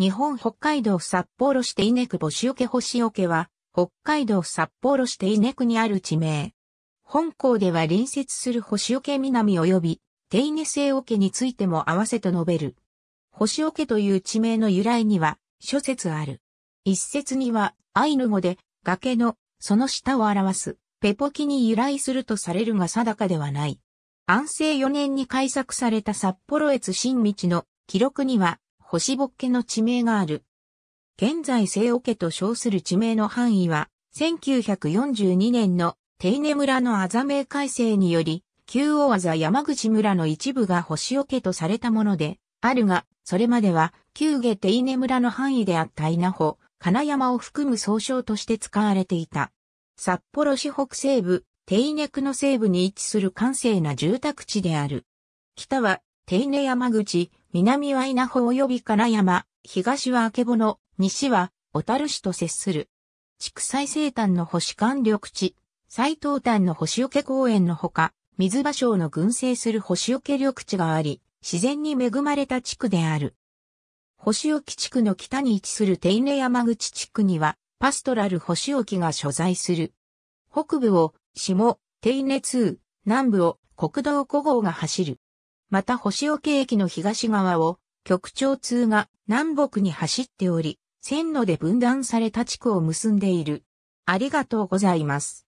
日本北海道札幌市手稲区星桶星桶は、北海道札幌市手稲区にある地名。本校では隣接する星桶南及び、手稲星桶についても合わせと述べる。星桶という地名の由来には、諸説ある。一説には、アイヌ語で、崖の、その下を表す、ペポキに由来するとされるが定かではない。安政4年に開作された札幌越新道の記録には、星ぼっけの地名がある。現在西桶と称する地名の範囲は、1942年の手稲村のあざ名改正により、旧大あざ山口村の一部が星桶とされたもので、あるが、それまでは、旧下手稲村の範囲であった稲穂、金山を含む総称として使われていた。札幌市北西部、手稲区の西部に位置する閑静な住宅地である。北は、手稲山口、南は稲穂及び金山、東は曙、西は小樽市と接する。畜祭生誕の星間緑地、最東端の星除公園のほか、水場省の群生する星除緑地があり、自然に恵まれた地区である。星置地区の北に位置する手稲山口地区には、パストラル星置が所在する。北部を、下、手稲通、南部を、国道5号が走る。また星岡駅の東側を局長通が南北に走っており、線路で分断された地区を結んでいる。ありがとうございます。